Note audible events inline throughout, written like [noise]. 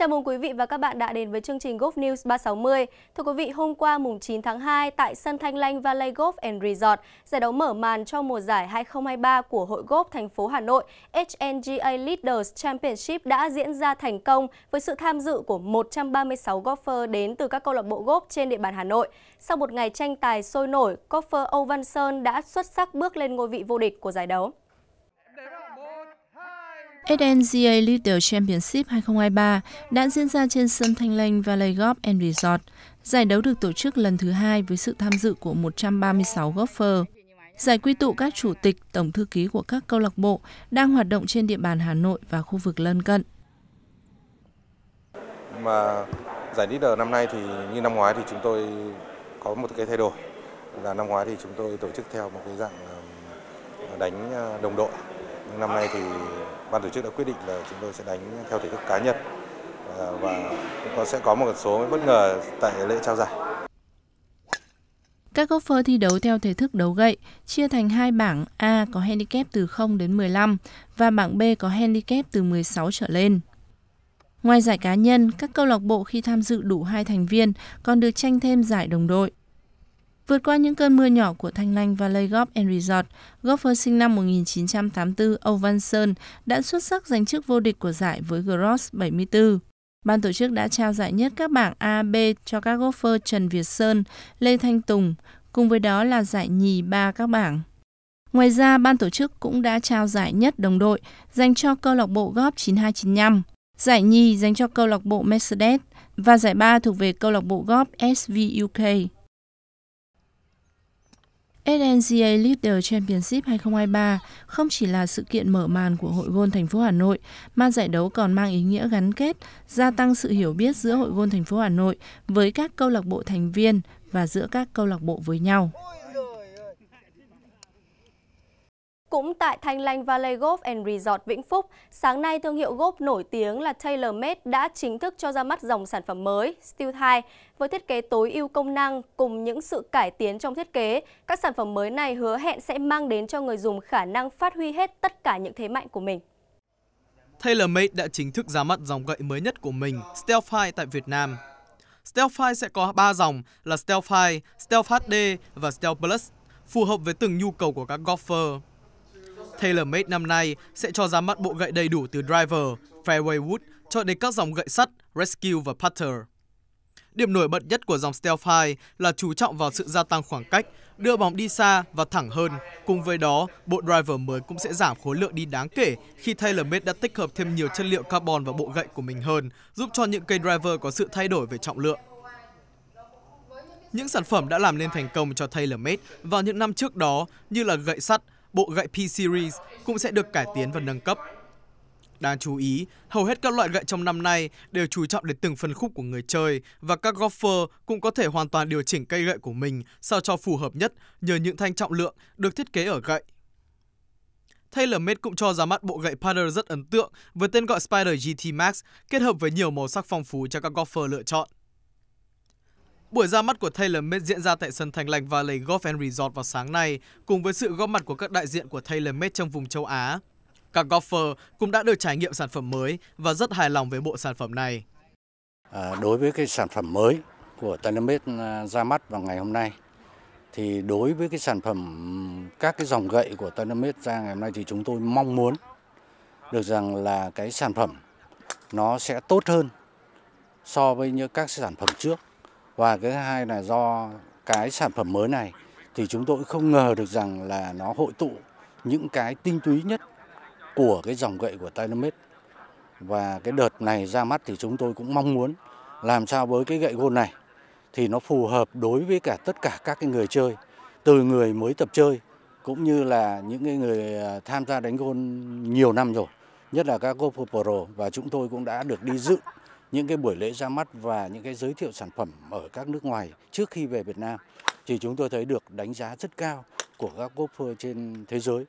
Chào mừng quý vị và các bạn đã đến với chương trình Golf News 360. Thưa quý vị, hôm qua mùng 9 tháng 2 tại sân Thanh Lanh Valley Golf and Resort, giải đấu mở màn cho mùa giải 2023 của Hội Golf thành phố Hà Nội HNGA Leaders Championship đã diễn ra thành công với sự tham dự của 136 golfer đến từ các câu lạc bộ golf trên địa bàn Hà Nội. Sau một ngày tranh tài sôi nổi, golfer Âu Văn Sơn đã xuất sắc bước lên ngôi vị vô địch của giải đấu. SNGA Little Championship 2023 đã diễn ra trên sân Thanh Lanh Valley Golf and Resort. Giải đấu được tổ chức lần thứ hai với sự tham dự của 136 golfer. Giải quy tụ các chủ tịch, tổng thư ký của các câu lạc bộ đang hoạt động trên địa bàn Hà Nội và khu vực lân cận. Mà giải leader năm nay thì như năm ngoái thì chúng tôi có một cái thay đổi là năm ngoái thì chúng tôi tổ chức theo một cái dạng đánh à, đồng đội năm nay thì ban tổ chức đã quyết định là chúng tôi sẽ đánh theo thể thức cá nhân à, và cũng có sẽ có một số bất ngờ tại lễ trao giải. Các golfer thi đấu theo thể thức đấu gậy, chia thành hai bảng A có handicap từ 0 đến 15 và bảng B có handicap từ 16 trở lên. Ngoài giải cá nhân, các câu lạc bộ khi tham dự đủ hai thành viên còn được tranh thêm giải đồng đội. Vượt qua những cơn mưa nhỏ của Thanh Lanh Valley Golf and Resort, golfer sinh năm 1984 Âu Văn Sơn đã xuất sắc giành chức vô địch của giải với Gross 74. Ban tổ chức đã trao giải nhất các bảng A, B cho các golfer Trần Việt Sơn, Lê Thanh Tùng, cùng với đó là giải nhì ba các bảng. Ngoài ra, ban tổ chức cũng đã trao giải nhất đồng đội dành cho câu lạc bộ Golf 9295, giải nhì dành cho câu lạc bộ Mercedes và giải ba thuộc về câu lạc bộ Golf SVUK. SNCA Leader Championship 2023 không chỉ là sự kiện mở màn của Hội Gôn thành phố Hà Nội, mà giải đấu còn mang ý nghĩa gắn kết, gia tăng sự hiểu biết giữa Hội Gôn thành phố Hà Nội với các câu lạc bộ thành viên và giữa các câu lạc bộ với nhau. Cũng tại Thanh Lanh Valley Golf and Resort Vĩnh Phúc, sáng nay thương hiệu golf nổi tiếng là TaylorMade đã chính thức cho ra mắt dòng sản phẩm mới Steel Thai với thiết kế tối ưu công năng cùng những sự cải tiến trong thiết kế. Các sản phẩm mới này hứa hẹn sẽ mang đến cho người dùng khả năng phát huy hết tất cả những thế mạnh của mình. TaylorMade đã chính thức ra mắt dòng gậy mới nhất của mình, Stealth High tại Việt Nam. Stealth High sẽ có 3 dòng là Stealth High, Stealth HD và Stealth Plus, phù hợp với từng nhu cầu của các golfer. TaylorMade năm nay sẽ cho ra mắt bộ gậy đầy đủ từ driver, fairway wood cho đến các dòng gậy sắt, rescue và putter. Điểm nổi bật nhất của dòng Stealth 2 là chú trọng vào sự gia tăng khoảng cách, đưa bóng đi xa và thẳng hơn. Cùng với đó, bộ driver mới cũng sẽ giảm khối lượng đi đáng kể khi TaylorMade đã tích hợp thêm nhiều chất liệu carbon vào bộ gậy của mình hơn, giúp cho những cây driver có sự thay đổi về trọng lượng. Những sản phẩm đã làm nên thành công cho TaylorMade vào những năm trước đó như là gậy sắt, bộ gậy P-Series cũng sẽ được cải tiến và nâng cấp. Đáng chú ý, hầu hết các loại gậy trong năm nay đều chú trọng đến từng phân khúc của người chơi và các golfer cũng có thể hoàn toàn điều chỉnh cây gậy của mình sao cho phù hợp nhất nhờ những thanh trọng lượng được thiết kế ở gậy. TaylorMade cũng cho ra mắt bộ gậy paddle rất ấn tượng với tên gọi Spider GT Max kết hợp với nhiều màu sắc phong phú cho các golfer lựa chọn. Buổi ra mắt của Taylor Made diễn ra tại sân Thành Lành Valley Golf and Resort vào sáng nay, cùng với sự góp mặt của các đại diện của Taylor Made trong vùng châu Á. Các golfer cũng đã được trải nghiệm sản phẩm mới và rất hài lòng với bộ sản phẩm này. À, đối với cái sản phẩm mới của Taylor Made à, ra mắt vào ngày hôm nay, thì đối với cái sản phẩm các cái dòng gậy của Taylor Made ra ngày hôm nay thì chúng tôi mong muốn được rằng là cái sản phẩm nó sẽ tốt hơn so với những các sản phẩm trước và cái hai là do cái sản phẩm mới này thì chúng tôi không ngờ được rằng là nó hội tụ những cái tinh túy nhất của cái dòng gậy của Dynamic. Và cái đợt này ra mắt thì chúng tôi cũng mong muốn làm sao với cái gậy gôn này thì nó phù hợp đối với cả tất cả các cái người chơi, từ người mới tập chơi cũng như là những cái người à, tham gia đánh gôn nhiều năm rồi, nhất là các golf pro và chúng tôi cũng đã được đi dự những cái buổi lễ ra mắt và những cái giới thiệu sản phẩm ở các nước ngoài trước khi về Việt Nam thì chúng tôi thấy được đánh giá rất cao của các golfer trên thế giới.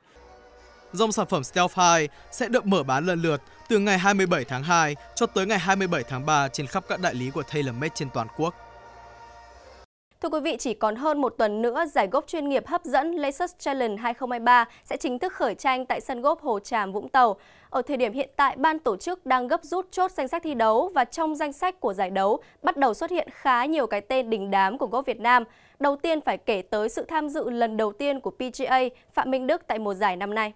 Dòng sản phẩm Stealth 2 sẽ được mở bán lần lượt từ ngày 27 tháng 2 cho tới ngày 27 tháng 3 trên khắp các đại lý của Taylor Made trên toàn quốc. Thưa quý vị, chỉ còn hơn một tuần nữa, giải gốc chuyên nghiệp hấp dẫn Lexus Challenge 2023 sẽ chính thức khởi tranh tại sân gốc Hồ Tràm, Vũng Tàu. Ở thời điểm hiện tại, ban tổ chức đang gấp rút chốt danh sách thi đấu và trong danh sách của giải đấu bắt đầu xuất hiện khá nhiều cái tên đình đám của gốc Việt Nam. Đầu tiên phải kể tới sự tham dự lần đầu tiên của PGA Phạm Minh Đức tại mùa giải năm nay.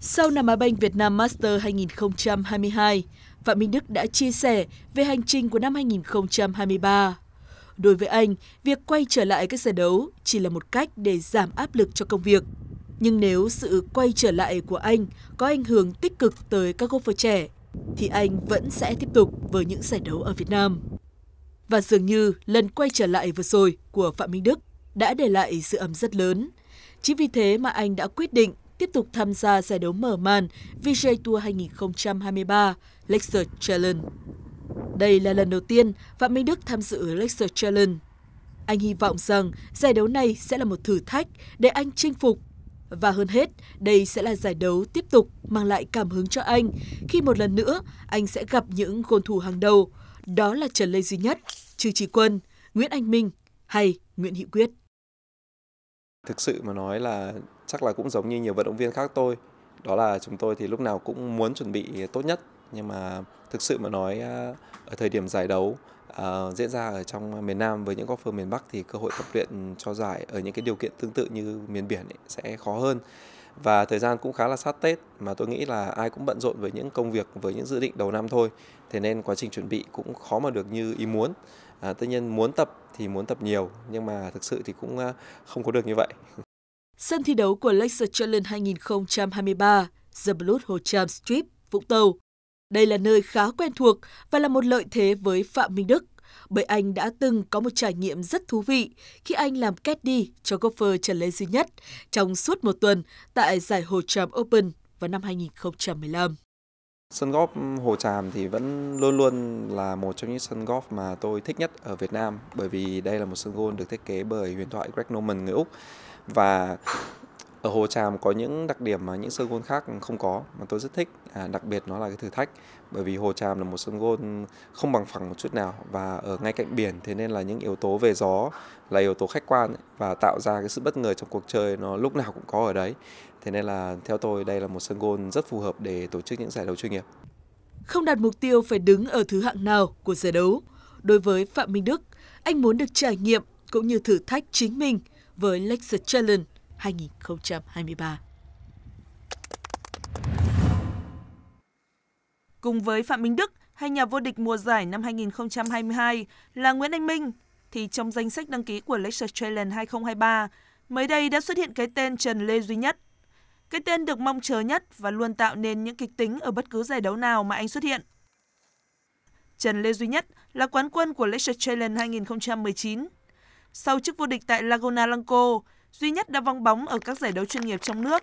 Sau Nam Á Banh Việt Nam Master 2022, Phạm Minh Đức đã chia sẻ về hành trình của năm 2023. Đối với anh, việc quay trở lại các giải đấu chỉ là một cách để giảm áp lực cho công việc. Nhưng nếu sự quay trở lại của anh có ảnh hưởng tích cực tới các golfer trẻ, thì anh vẫn sẽ tiếp tục với những giải đấu ở Việt Nam. Và dường như lần quay trở lại vừa rồi của Phạm Minh Đức đã để lại sự ấm rất lớn. Chính vì thế mà anh đã quyết định tiếp tục tham gia giải đấu mở màn VJ Tour 2023 Lexus Challenge. Đây là lần đầu tiên Phạm Minh Đức tham dự Lecture Challenge. Anh hy vọng rằng giải đấu này sẽ là một thử thách để anh chinh phục. Và hơn hết, đây sẽ là giải đấu tiếp tục mang lại cảm hứng cho anh khi một lần nữa anh sẽ gặp những gôn thủ hàng đầu, đó là Trần Lê Duy Nhất, Trừ Trí Quân, Nguyễn Anh Minh hay Nguyễn Hữu Quyết. Thực sự mà nói là chắc là cũng giống như nhiều vận động viên khác tôi, đó là chúng tôi thì lúc nào cũng muốn chuẩn bị tốt nhất nhưng mà thực sự mà nói à, ở thời điểm giải đấu uh, diễn ra ở trong miền Nam với những golfer miền Bắc thì cơ hội tập luyện cho giải ở những cái điều kiện tương tự như miền biển ấy, sẽ khó hơn và thời gian cũng khá là sát Tết mà tôi nghĩ là ai cũng bận rộn với những công việc với những dự định đầu năm thôi thế nên quá trình chuẩn bị cũng khó mà được như ý muốn à, tất nhiên muốn tập thì muốn tập nhiều nhưng mà thực sự thì cũng à, không có được như vậy [laughs] Sân thi đấu của Lexus Challenge 2023 The Blood Hồ Tràm Strip Vũng Tàu đây là nơi khá quen thuộc và là một lợi thế với Phạm Minh Đức, bởi anh đã từng có một trải nghiệm rất thú vị khi anh làm caddy cho golfer Trần Lê Duy Nhất trong suốt một tuần tại giải Hồ Tràm Open vào năm 2015. Sân golf Hồ Tràm thì vẫn luôn luôn là một trong những sân golf mà tôi thích nhất ở Việt Nam bởi vì đây là một sân golf được thiết kế bởi huyền thoại Greg Norman người Úc và ở Hồ Tràm có những đặc điểm mà những sân gôn khác không có mà tôi rất thích à, đặc biệt nó là cái thử thách bởi vì Hồ Tràm là một sân gôn không bằng phẳng một chút nào và ở ngay cạnh biển thế nên là những yếu tố về gió là yếu tố khách quan ấy, và tạo ra cái sự bất ngờ trong cuộc chơi nó lúc nào cũng có ở đấy thế nên là theo tôi đây là một sân gôn rất phù hợp để tổ chức những giải đấu chuyên nghiệp không đạt mục tiêu phải đứng ở thứ hạng nào của giải đấu đối với Phạm Minh Đức anh muốn được trải nghiệm cũng như thử thách chính mình với Lexus Challenge 2023. Cùng với Phạm Minh Đức, hay nhà vô địch mùa giải năm 2022 là Nguyễn Anh Minh, thì trong danh sách đăng ký của Leicester Challenge 2023, mới đây đã xuất hiện cái tên Trần Lê Duy Nhất. Cái tên được mong chờ nhất và luôn tạo nên những kịch tính ở bất cứ giải đấu nào mà anh xuất hiện. Trần Lê Duy Nhất là quán quân của Leicester Challenge 2019. Sau chức vô địch tại Laguna Lanco, duy nhất đã vắng bóng ở các giải đấu chuyên nghiệp trong nước.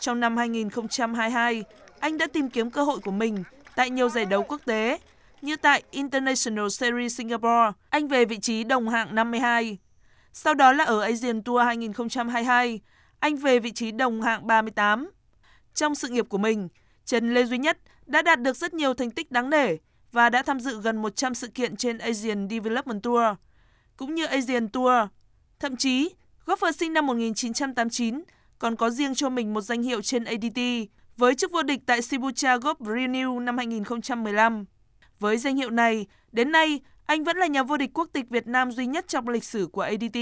Trong năm 2022, anh đã tìm kiếm cơ hội của mình tại nhiều giải đấu quốc tế, như tại International Series Singapore, anh về vị trí đồng hạng 52. Sau đó là ở Asian Tour 2022, anh về vị trí đồng hạng 38. Trong sự nghiệp của mình, Trần Lê Duy Nhất đã đạt được rất nhiều thành tích đáng nể và đã tham dự gần 100 sự kiện trên Asian Development Tour, cũng như Asian Tour. Thậm chí, Goffer sinh năm 1989, còn có riêng cho mình một danh hiệu trên ADT với chức vô địch tại Sibucha Golf Renew năm 2015. Với danh hiệu này, đến nay anh vẫn là nhà vô địch quốc tịch Việt Nam duy nhất trong lịch sử của ADT.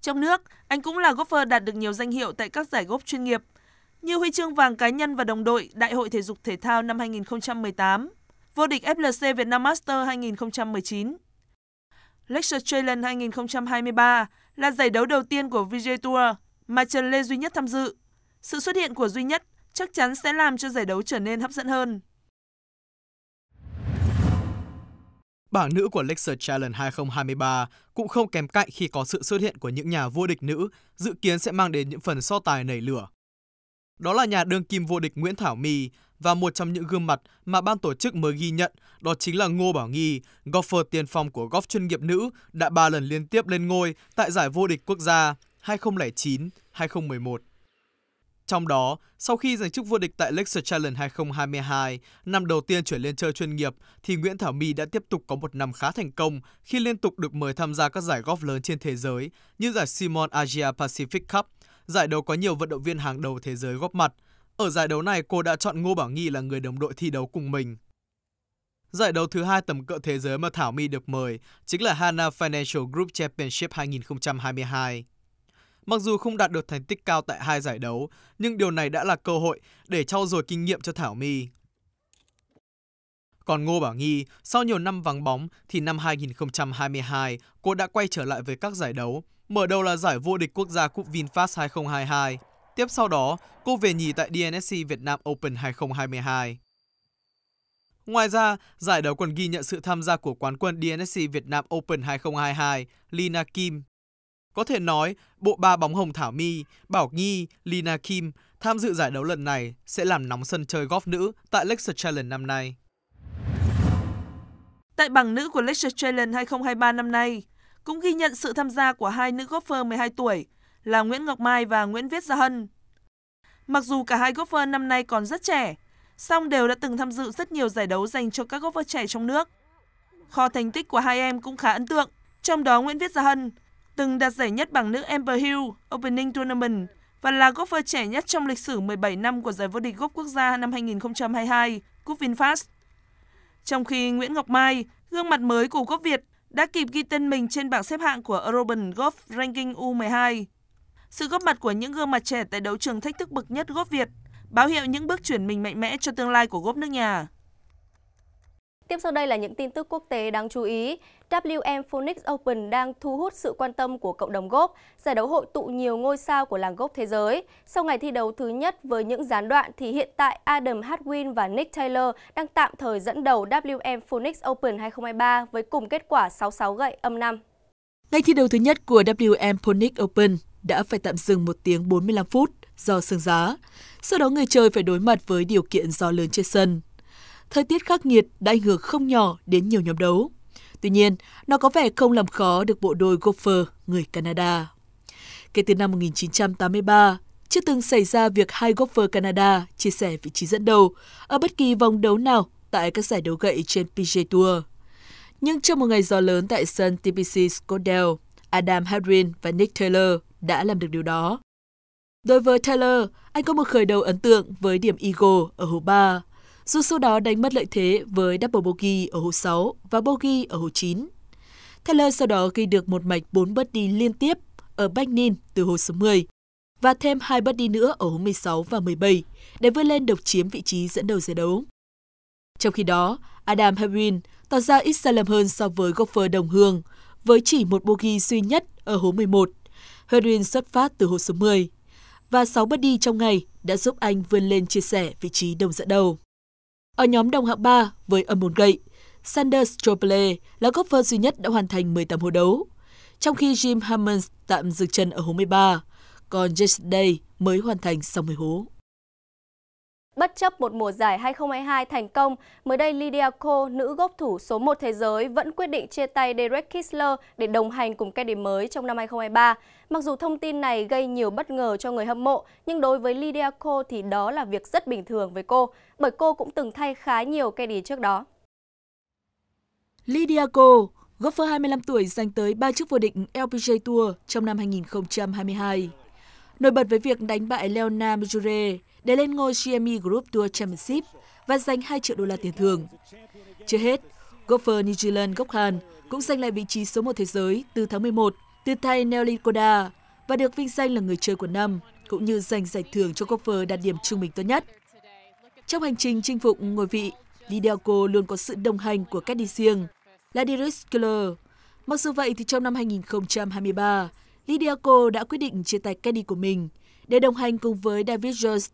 Trong nước, anh cũng là golfer đạt được nhiều danh hiệu tại các giải golf chuyên nghiệp như huy chương vàng cá nhân và đồng đội Đại hội thể dục thể thao năm 2018, vô địch FLC Việt Nam Master 2019. Lexus Challenge 2023 là giải đấu đầu tiên của VJ Tour mà Trần Lê Duy Nhất tham dự. Sự xuất hiện của Duy Nhất chắc chắn sẽ làm cho giải đấu trở nên hấp dẫn hơn. Bảng nữ của Lexus Challenge 2023 cũng không kém cạnh khi có sự xuất hiện của những nhà vô địch nữ, dự kiến sẽ mang đến những phần so tài nảy lửa. Đó là nhà đương kim vô địch Nguyễn Thảo My và một trong những gương mặt mà ban tổ chức mới ghi nhận đó chính là Ngô Bảo Nghi, golfer tiền phong của golf chuyên nghiệp nữ đã ba lần liên tiếp lên ngôi tại giải vô địch quốc gia 2009, 2011. Trong đó, sau khi giành chức vô địch tại Lexus Challenge 2022, năm đầu tiên chuyển lên chơi chuyên nghiệp, thì Nguyễn Thảo My đã tiếp tục có một năm khá thành công khi liên tục được mời tham gia các giải golf lớn trên thế giới như giải Simon Asia Pacific Cup giải đấu có nhiều vận động viên hàng đầu thế giới góp mặt. Ở giải đấu này, cô đã chọn Ngô Bảo Nghi là người đồng đội thi đấu cùng mình. Giải đấu thứ hai tầm cỡ thế giới mà Thảo My được mời chính là Hana Financial Group Championship 2022. Mặc dù không đạt được thành tích cao tại hai giải đấu, nhưng điều này đã là cơ hội để trau dồi kinh nghiệm cho Thảo My. Còn Ngô Bảo Nghi, sau nhiều năm vắng bóng thì năm 2022, cô đã quay trở lại với các giải đấu. Mở đầu là giải vô địch quốc gia Cup VinFast 2022. Tiếp sau đó, cô về nhì tại DNSC Việt Nam Open 2022. Ngoài ra, giải đấu còn ghi nhận sự tham gia của quán quân DNSC Việt Nam Open 2022, Lina Kim. Có thể nói, bộ ba bóng hồng Thảo My, Bảo Nghi, Lina Kim tham dự giải đấu lần này sẽ làm nóng sân chơi golf nữ tại Lexus Challenge năm nay. Tại bảng nữ của Leicester Challenge 2023 năm nay, cũng ghi nhận sự tham gia của hai nữ golfer 12 tuổi là Nguyễn Ngọc Mai và Nguyễn Viết Gia Hân. Mặc dù cả hai golfer năm nay còn rất trẻ, song đều đã từng tham dự rất nhiều giải đấu dành cho các golfer trẻ trong nước. Kho thành tích của hai em cũng khá ấn tượng, trong đó Nguyễn Viết Gia Hân từng đạt giải nhất bảng nữ Amber Hill Opening Tournament và là golfer trẻ nhất trong lịch sử 17 năm của giải vô địch golf quốc gia năm 2022, Cup VinFast. Trong khi Nguyễn Ngọc Mai, gương mặt mới của gốc Việt, đã kịp ghi tên mình trên bảng xếp hạng của European Golf Ranking U12. Sự góp mặt của những gương mặt trẻ tại đấu trường thách thức bậc nhất góp Việt báo hiệu những bước chuyển mình mạnh mẽ cho tương lai của góp nước nhà. Tiếp sau đây là những tin tức quốc tế đáng chú ý. WM Phoenix Open đang thu hút sự quan tâm của cộng đồng gốc, giải đấu hội tụ nhiều ngôi sao của làng gốc thế giới. Sau ngày thi đấu thứ nhất với những gián đoạn thì hiện tại Adam Hadwin và Nick Taylor đang tạm thời dẫn đầu WM Phoenix Open 2023 với cùng kết quả 66 gậy âm 5. Ngày thi đấu thứ nhất của WM Phoenix Open đã phải tạm dừng 1 tiếng 45 phút do sương giá. Sau đó người chơi phải đối mặt với điều kiện gió lớn trên sân thời tiết khắc nghiệt đã ảnh hưởng không nhỏ đến nhiều nhóm đấu. Tuy nhiên, nó có vẻ không làm khó được bộ đôi golfer người Canada. Kể từ năm 1983, chưa từng xảy ra việc hai golfer Canada chia sẻ vị trí dẫn đầu ở bất kỳ vòng đấu nào tại các giải đấu gậy trên PGA Tour. Nhưng trong một ngày gió lớn tại sân TPC Scottsdale, Adam Hadwin và Nick Taylor đã làm được điều đó. Đối với Taylor, anh có một khởi đầu ấn tượng với điểm eagle ở hố 3 dù sau đó đánh mất lợi thế với double bogey ở hố 6 và bogey ở hố 9. Taylor sau đó ghi được một mạch 4 birdie liên tiếp ở Back Nin từ hố số 10 và thêm hai birdie nữa ở hố 16 và 17 để vươn lên độc chiếm vị trí dẫn đầu giải đấu. Trong khi đó, Adam Hebrin tỏ ra ít sai lầm hơn so với golfer đồng hương với chỉ một bogey duy nhất ở hố 11. Hebrin xuất phát từ hố số 10 và 6 birdie trong ngày đã giúp anh vươn lên chia sẻ vị trí đồng dẫn đầu. Ở nhóm đồng hạng 3 với âm môn gậy, Sanders Stropele là góp vơ duy nhất đã hoàn thành 18 hồi đấu, trong khi Jim Hammonds tạm dừng chân ở hố 13, còn Jason Day mới hoàn thành 60 hố. Bất chấp một mùa giải 2022 thành công, mới đây Lydia Ko, nữ gốc thủ số 1 thế giới, vẫn quyết định chia tay Derek Kisler để đồng hành cùng cây điểm mới trong năm 2023. Mặc dù thông tin này gây nhiều bất ngờ cho người hâm mộ, nhưng đối với Lydia Ko thì đó là việc rất bình thường với cô, bởi cô cũng từng thay khá nhiều cây đỉ trước đó. Lydia Ko, golfer 25 tuổi giành tới 3 chức vô địch LPGA Tour trong năm 2022. Nổi bật với việc đánh bại Leona Mjure, để lên ngôi GME Group Tour Championship và giành 2 triệu đô la tiền thưởng. Chưa hết, golfer New Zealand Gokhan cũng giành lại vị trí số 1 thế giới từ tháng 11 từ tay Nelly Koda và được vinh danh là người chơi của năm, cũng như giành giải thưởng cho golfer đạt điểm trung bình tốt nhất. Trong hành trình chinh phục ngôi vị, Lidelco luôn có sự đồng hành của cách đi riêng là Darius Keller. Mặc dù vậy thì trong năm 2023, Lidelco đã quyết định chia tay caddy của mình để đồng hành cùng với David Jones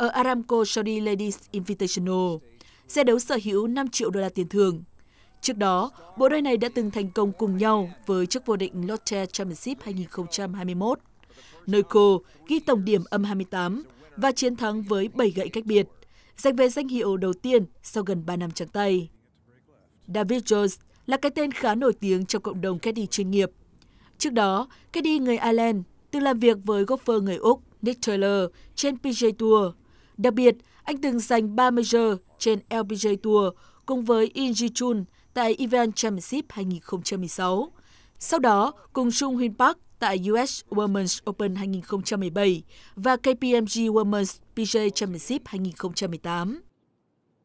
ở Aramco Saudi Ladies Invitational. Xe đấu sở hữu 5 triệu đô la tiền thưởng. Trước đó, bộ đôi này đã từng thành công cùng nhau với chức vô địch Lotte Championship 2021. Nơi cô ghi tổng điểm âm 28 và chiến thắng với 7 gậy cách biệt, giành về danh hiệu đầu tiên sau gần 3 năm trắng tay. David Jones là cái tên khá nổi tiếng trong cộng đồng caddy chuyên nghiệp. Trước đó, caddy người Ireland từng làm việc với golfer người Úc Nick Taylor trên PJ Tour Đặc biệt, anh từng giành 3 major trên LPG Tour cùng với In Ji Chun tại Event Championship 2016. Sau đó, cùng Chung Hyun Park tại US Women's Open 2017 và KPMG Women's PJ Championship 2018.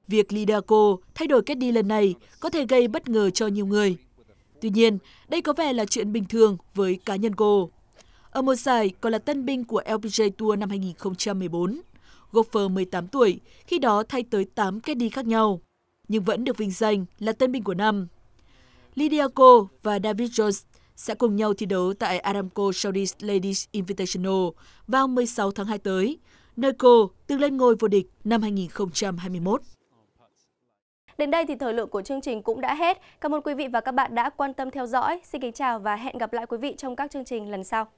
Việc Lidaco thay đổi cách đi lần này có thể gây bất ngờ cho nhiều người. Tuy nhiên, đây có vẻ là chuyện bình thường với cá nhân cô. Ở một giải còn là tân binh của LPGA Tour năm 2014. Gopher 18 tuổi, khi đó thay tới 8 kết đi khác nhau, nhưng vẫn được vinh danh là tân binh của năm. Lydia Ko và David Jones sẽ cùng nhau thi đấu tại Aramco Saudi Ladies Invitational vào 16 tháng 2 tới, nơi cô từng lên ngôi vô địch năm 2021. Đến đây thì thời lượng của chương trình cũng đã hết. Cảm ơn quý vị và các bạn đã quan tâm theo dõi. Xin kính chào và hẹn gặp lại quý vị trong các chương trình lần sau.